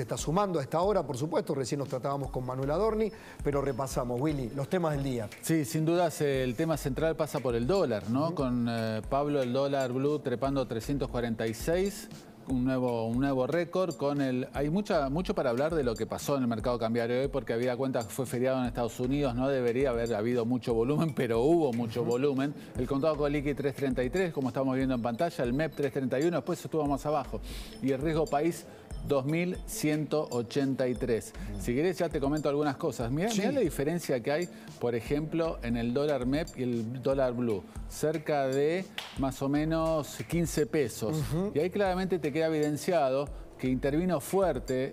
se está sumando a esta hora, por supuesto. Recién nos tratábamos con Manuel Adorni, pero repasamos, Willy, los temas del día. Sí, sin dudas el tema central pasa por el dólar, ¿no? Con eh, Pablo el dólar blue trepando 346 un nuevo, un nuevo récord con el... Hay mucha, mucho para hablar de lo que pasó en el mercado cambiario hoy porque había cuenta que fue feriado en Estados Unidos, no debería haber habido mucho volumen, pero hubo mucho volumen. El contado con liqui 333, como estamos viendo en pantalla, el MEP 331, después estuvo más abajo. Y el riesgo país 2183. Si quieres ya te comento algunas cosas. Mirá, la diferencia que hay, por ejemplo, en el dólar MEP y el dólar blue. Cerca de más o menos 15 pesos. Y ahí claramente te queda evidenciado que intervino fuerte el,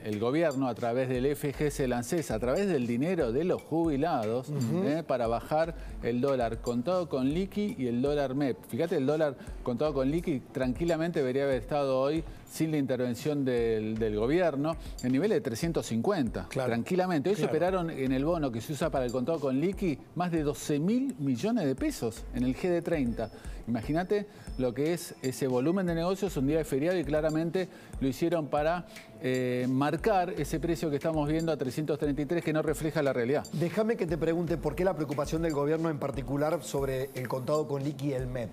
eh, gobierno a través del FGC Lancés, a través del dinero de los jubilados, eh, para bajar el dólar contado con liqui y el dólar MEP. Fíjate, el dólar contado con liqui tranquilamente debería haber estado hoy sin la intervención del, gobierno en nivel de 350, tranquilamente. Hoy se superaron en el bono que se usa para el contado con liqui más de 12 mil millones de pesos en el GD30. Imagínate lo que es ese volumen de negocios un día de feriado y claramente lo hicieron para eh, marcar ese precio que estamos viendo a 333 que no refleja la realidad. Déjame que te pregunte por qué la preocupación del gobierno en particular sobre el contado con liqui y el MEP.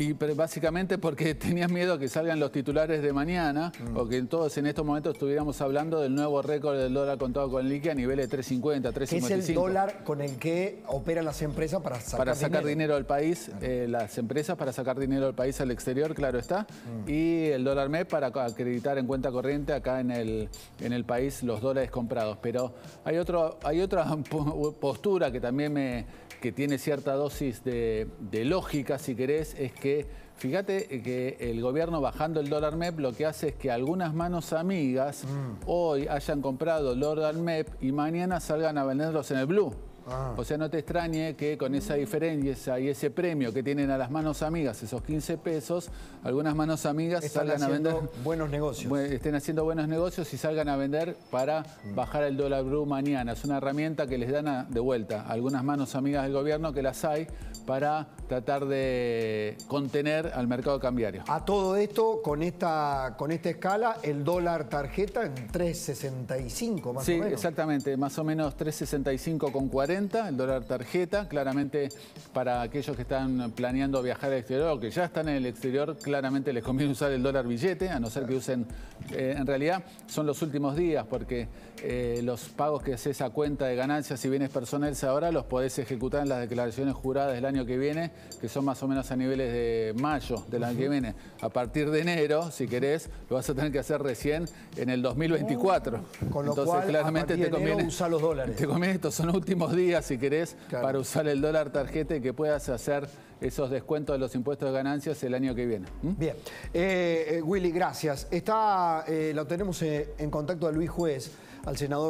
Y básicamente porque tenías miedo que salgan los titulares de mañana mm. o que todos en estos momentos estuviéramos hablando del nuevo récord del dólar contado con liqui a nivel de 3.50, 3.55. es el dólar con el que operan las empresas para sacar Para sacar dinero, al país, eh, las empresas para sacar dinero al país al exterior, claro está, mm. y el dólar MEP para acreditar en cuenta corriente acá en el, en el país los dólares comprados. Pero hay, otro, hay otra postura que también me, que tiene cierta dosis de lógica, si querés, es que fíjate que el gobierno bajando el dólar MEP lo que hace es que algunas manos amigas mm. hoy hayan comprado dólar MEP y mañana salgan a venderlos en el Blue. Ah. O sea, no te extrañe que con esa diferencia y ese premio que tienen a las manos amigas, esos 15 pesos, algunas manos amigas salgan a vender... buenos negocios. Estén haciendo buenos negocios y salgan a vender para mm. bajar el dólar blue mañana. Es una herramienta que les dan de vuelta a algunas manos amigas del gobierno que las hay para tratar de contener al mercado cambiario. A todo esto, con esta, con esta escala, el dólar tarjeta en 3.65 más o menos. Sí, exactamente, más o menos 3.65 con 40 el dólar tarjeta, claramente para aquellos que están planeando viajar al exterior o que ya están en el exterior, claramente les conviene usar el dólar billete, a no ser que usen, eh, en realidad son los últimos días, porque eh, los pagos que haces a cuenta de ganancias, y bienes personales ahora los podés ejecutar en las declaraciones juradas del año que viene, que son más o menos a niveles de mayo del año que viene. A partir de enero, si querés, lo vas a tener que hacer recién en el 2024. con lo Entonces, cual, claramente te conviene. usar los dólares. Te conviene, estos son los últimos días días, si querés, para usar el dólar tarjeta y que puedas hacer esos descuentos de los impuestos de ganancias el año que viene. Bien. Eh, eh, Willy, gracias. Está, eh, lo tenemos eh, en contacto a Luis Juez, al senador.